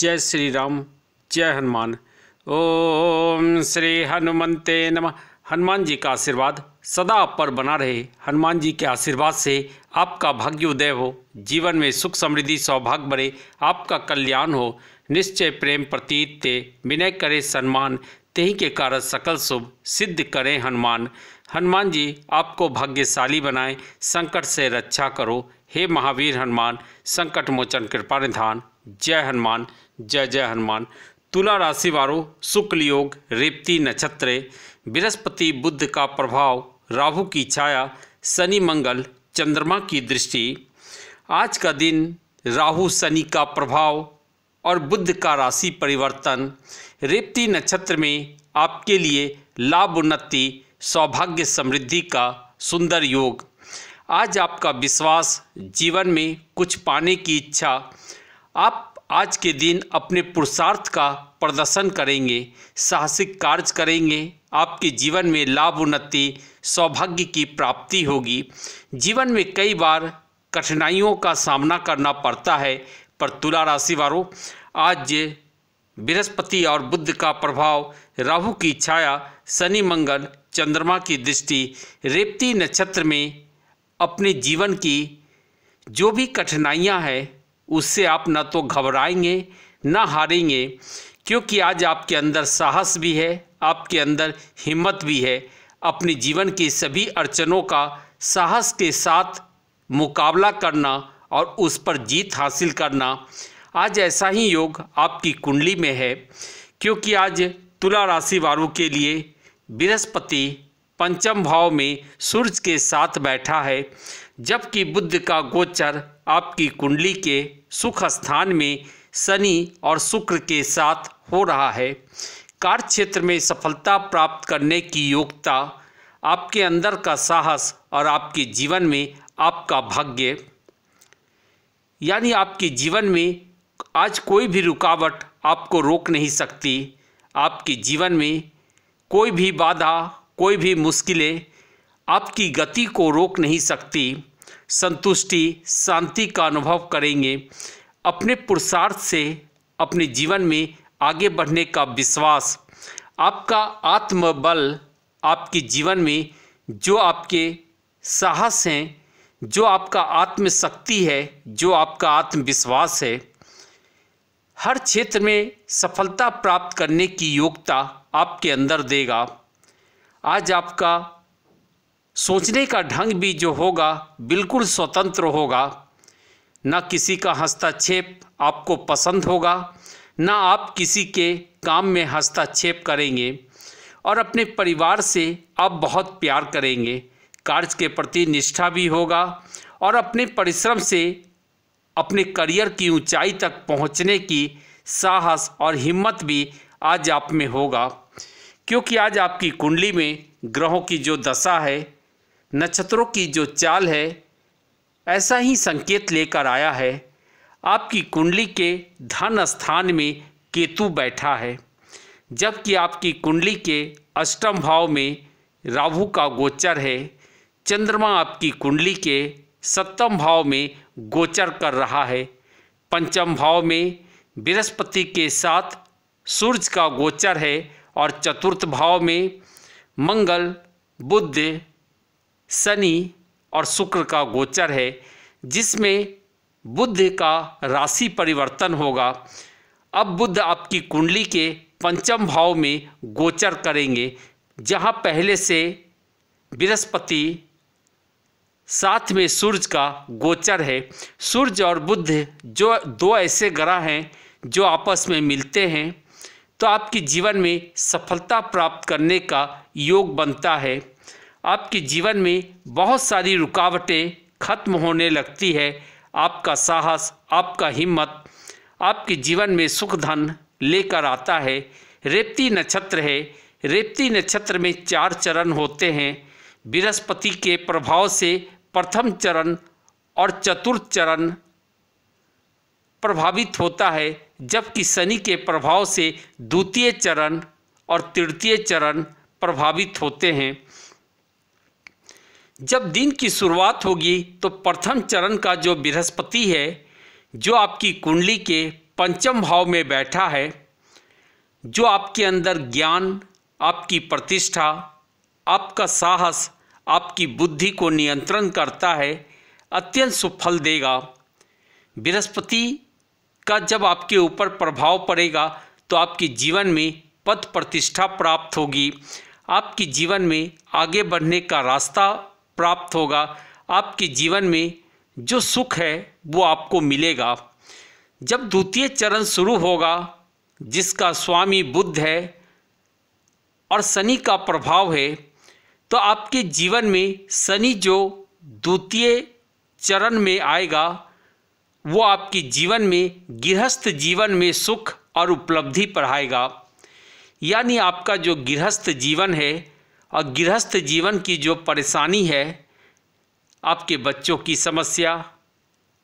जय श्री राम जय हनुमान ओम श्री हनुमते नमः हनुमान जी का आशीर्वाद सदा आप पर बना रहे हनुमान जी के आशीर्वाद से आपका भाग्य उदय हो जीवन में सुख समृद्धि सौभाग्य बढ़े आपका कल्याण हो निश्चय प्रेम प्रतीत ते विनय करे सम्मान तेही के कारण सकल शुभ सिद्ध करें हनुमान हनुमान जी आपको भाग्यशाली बनाए संकट से रक्षा करो हे महावीर हनुमान संकट मोचन कृपा निधान जय हनुमान जय जय हनुमान तुला राशि वालों शुक्ल योग रेपती नक्षत्र बृहस्पति बुद्ध का प्रभाव राहु की छाया शनि मंगल चंद्रमा की दृष्टि आज का दिन राहु शनि का प्रभाव और बुद्ध का राशि परिवर्तन रेपती नक्षत्र में आपके लिए लाभ उन्नति सौभाग्य समृद्धि का सुंदर योग आज आपका विश्वास जीवन में कुछ पाने की इच्छा आप आज के दिन अपने पुरुषार्थ का प्रदर्शन करेंगे साहसिक कार्य करेंगे आपके जीवन में लाभ उन्नति सौभाग्य की प्राप्ति होगी जीवन में कई बार कठिनाइयों का सामना करना पड़ता है पर तुला राशि वालों आज बृहस्पति और बुद्ध का प्रभाव राहु की छाया शनि मंगल चंद्रमा की दृष्टि रेपती नक्षत्र में अपने जीवन की जो भी कठिनाइयां हैं उससे आप ना तो घबराएंगे ना हारेंगे क्योंकि आज आपके अंदर साहस भी है आपके अंदर हिम्मत भी है अपने जीवन के सभी अड़चनों का साहस के साथ मुकाबला करना और उस पर जीत हासिल करना आज ऐसा ही योग आपकी कुंडली में है क्योंकि आज तुला राशि वालों के लिए बृहस्पति पंचम भाव में सूर्य के साथ बैठा है जबकि बुद्ध का गोचर आपकी कुंडली के सुख स्थान में शनि और शुक्र के साथ हो रहा है कार्य क्षेत्र में सफलता प्राप्त करने की योग्यता आपके अंदर का साहस और आपके जीवन में आपका भाग्य यानी आपके जीवन में आज कोई भी रुकावट आपको रोक नहीं सकती आपके जीवन में कोई भी बाधा कोई भी मुश्किलें आपकी गति को रोक नहीं सकती संतुष्टि शांति का अनुभव करेंगे अपने पुरुषार्थ से अपने जीवन में आगे बढ़ने का विश्वास आपका आत्मबल आपके जीवन में जो आपके साहस हैं जो आपका आत्मशक्ति है जो आपका आत्मविश्वास है हर क्षेत्र में सफलता प्राप्त करने की योग्यता आपके अंदर देगा आज आपका सोचने का ढंग भी जो होगा बिल्कुल स्वतंत्र होगा ना किसी का हस्तक्षेप आपको पसंद होगा ना आप किसी के काम में हस्तक्षेप करेंगे और अपने परिवार से आप बहुत प्यार करेंगे कार्य के प्रति निष्ठा भी होगा और अपने परिश्रम से अपने करियर की ऊंचाई तक पहुंचने की साहस और हिम्मत भी आज आप में होगा क्योंकि आज आपकी कुंडली में ग्रहों की जो दशा है नक्षत्रों की जो चाल है ऐसा ही संकेत लेकर आया है आपकी कुंडली के धन स्थान में केतु बैठा है जबकि आपकी कुंडली के अष्टम भाव में राहु का गोचर है चंद्रमा आपकी कुंडली के सप्तम भाव में गोचर कर रहा है पंचम भाव में बृहस्पति के साथ सूर्य का गोचर है और चतुर्थ भाव में मंगल बुद्ध शनि और शुक्र का गोचर है जिसमें बुद्ध का राशि परिवर्तन होगा अब बुद्ध आपकी कुंडली के पंचम भाव में गोचर करेंगे जहाँ पहले से बृहस्पति साथ में सूर्य का गोचर है सूर्य और बुद्ध जो दो ऐसे ग्रह हैं जो आपस में मिलते हैं तो आपके जीवन में सफलता प्राप्त करने का योग बनता है आपके जीवन में बहुत सारी रुकावटें खत्म होने लगती है आपका साहस आपका हिम्मत आपके जीवन में सुख धन लेकर आता है रेपती नक्षत्र है रेपती नक्षत्र में चार चरण होते हैं बृहस्पति के प्रभाव से प्रथम चरण और चतुर्थ चरण प्रभावित होता है जबकि शनि के प्रभाव से द्वितीय चरण और तृतीय चरण प्रभावित होते हैं जब दिन की शुरुआत होगी तो प्रथम चरण का जो बृहस्पति है जो आपकी कुंडली के पंचम भाव में बैठा है जो आपके अंदर ज्ञान आपकी प्रतिष्ठा आपका साहस आपकी बुद्धि को नियंत्रण करता है अत्यंत सुफल देगा बृहस्पति इसका जब आपके ऊपर प्रभाव पड़ेगा तो आपके जीवन में पद प्रतिष्ठा प्राप्त होगी आपके जीवन में आगे बढ़ने का रास्ता प्राप्त होगा आपके जीवन में जो सुख है वो आपको मिलेगा जब द्वितीय चरण शुरू होगा जिसका स्वामी बुद्ध है और शनि का प्रभाव है तो आपके जीवन में शनि जो द्वितीय चरण में आएगा वो आपके जीवन में गृहस्थ जीवन में सुख और उपलब्धि पढ़ाएगा यानी आपका जो गृहस्थ जीवन है और गृहस्थ जीवन की जो परेशानी है आपके बच्चों की समस्या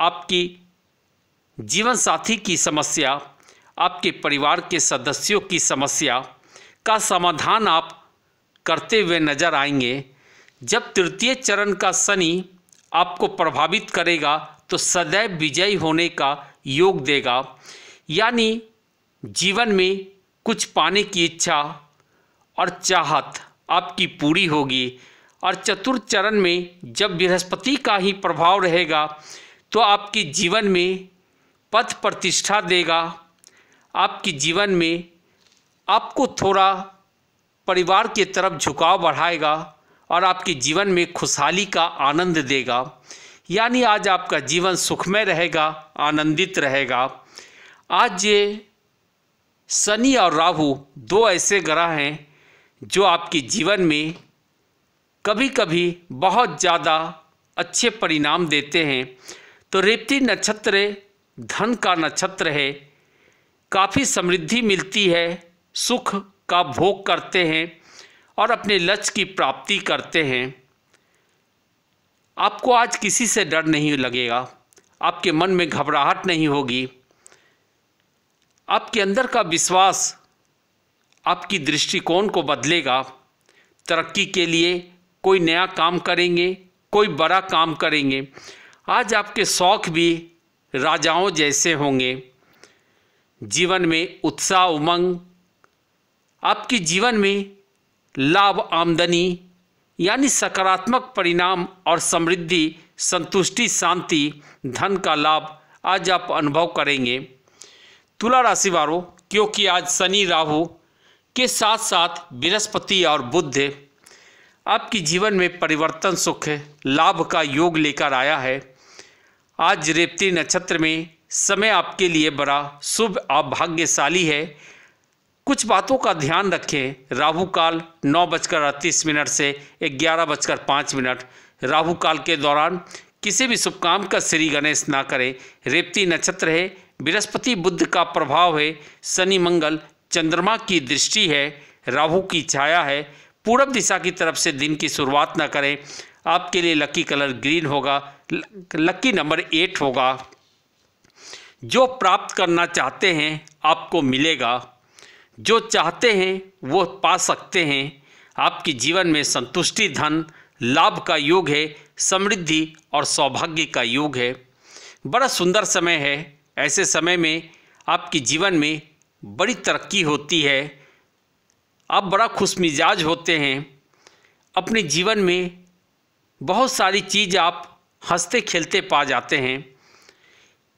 आपकी जीवन साथी की समस्या आपके परिवार के सदस्यों की समस्या का समाधान आप करते हुए नजर आएंगे जब तृतीय चरण का शनि आपको प्रभावित करेगा तो सदैव विजयी होने का योग देगा यानी जीवन में कुछ पाने की इच्छा और चाहत आपकी पूरी होगी और चतुर्थ चरण में जब बृहस्पति का ही प्रभाव रहेगा तो आपके जीवन में पथ प्रतिष्ठा देगा आपके जीवन में आपको थोड़ा परिवार की तरफ झुकाव बढ़ाएगा और आपके जीवन में खुशहाली का आनंद देगा यानी आज आपका जीवन सुखमय रहेगा आनंदित रहेगा आज ये शनि और राहु दो ऐसे ग्रह हैं जो आपके जीवन में कभी कभी बहुत ज़्यादा अच्छे परिणाम देते हैं तो रेवती नक्षत्र धन का नक्षत्र है काफ़ी समृद्धि मिलती है सुख का भोग करते हैं और अपने लक्ष्य की प्राप्ति करते हैं आपको आज किसी से डर नहीं लगेगा आपके मन में घबराहट नहीं होगी आपके अंदर का विश्वास आपकी दृष्टिकोण को बदलेगा तरक्की के लिए कोई नया काम करेंगे कोई बड़ा काम करेंगे आज आपके शौक़ भी राजाओं जैसे होंगे जीवन में उत्साह उमंग आपके जीवन में लाभ आमदनी यानी सकारात्मक परिणाम और समृद्धि संतुष्टि शांति धन का लाभ आज आप अनुभव करेंगे तुला राशि वालों क्योंकि आज शनि राहु के साथ साथ बृहस्पति और बुद्ध आपकी जीवन में परिवर्तन सुख लाभ का योग लेकर आया है आज रेपती नक्षत्र में समय आपके लिए बड़ा शुभ और भाग्यशाली है कुछ बातों का ध्यान रखें राहु काल नौ बजकर अड़तीस मिनट से ग्यारह बजकर पाँच मिनट राहु काल के दौरान किसी भी शुभ काम का श्री गणेश ना करें रेपती नक्षत्र है बृहस्पति बुद्ध का प्रभाव है शनि मंगल चंद्रमा की दृष्टि है राहु की छाया है पूरब दिशा की तरफ से दिन की शुरुआत ना करें आपके लिए लकी कलर ग्रीन होगा लकी नंबर एट होगा जो प्राप्त करना चाहते हैं आपको मिलेगा जो चाहते हैं वो पा सकते हैं आपके जीवन में संतुष्टि धन लाभ का योग है समृद्धि और सौभाग्य का योग है बड़ा सुंदर समय है ऐसे समय में आपके जीवन में बड़ी तरक्की होती है आप बड़ा खुश मिजाज होते हैं अपने जीवन में बहुत सारी चीज़ आप हंसते खेलते पा जाते हैं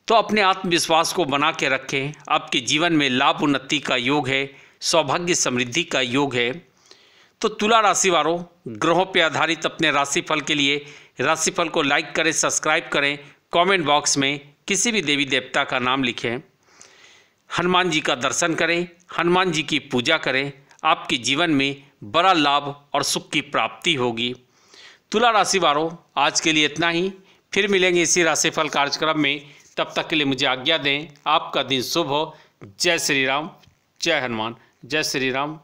तो अपने आत्मविश्वास को बना के रखें आपके जीवन में लाभ उन्नति का योग है सौभाग्य समृद्धि का योग है तो तुला राशि वालों ग्रहों पर आधारित अपने राशिफल के लिए राशिफल को लाइक करें सब्सक्राइब करें कमेंट बॉक्स में किसी भी देवी देवता का नाम लिखें हनुमान जी का दर्शन करें हनुमान जी की पूजा करें आपके जीवन में बड़ा लाभ और सुख की प्राप्ति होगी तुला राशि वालों आज के लिए इतना ही फिर मिलेंगे इसी राशिफल कार्यक्रम में तब तक के लिए मुझे आज्ञा दें आपका दिन शुभ हो जय श्री राम जय हनुमान जय श्री राम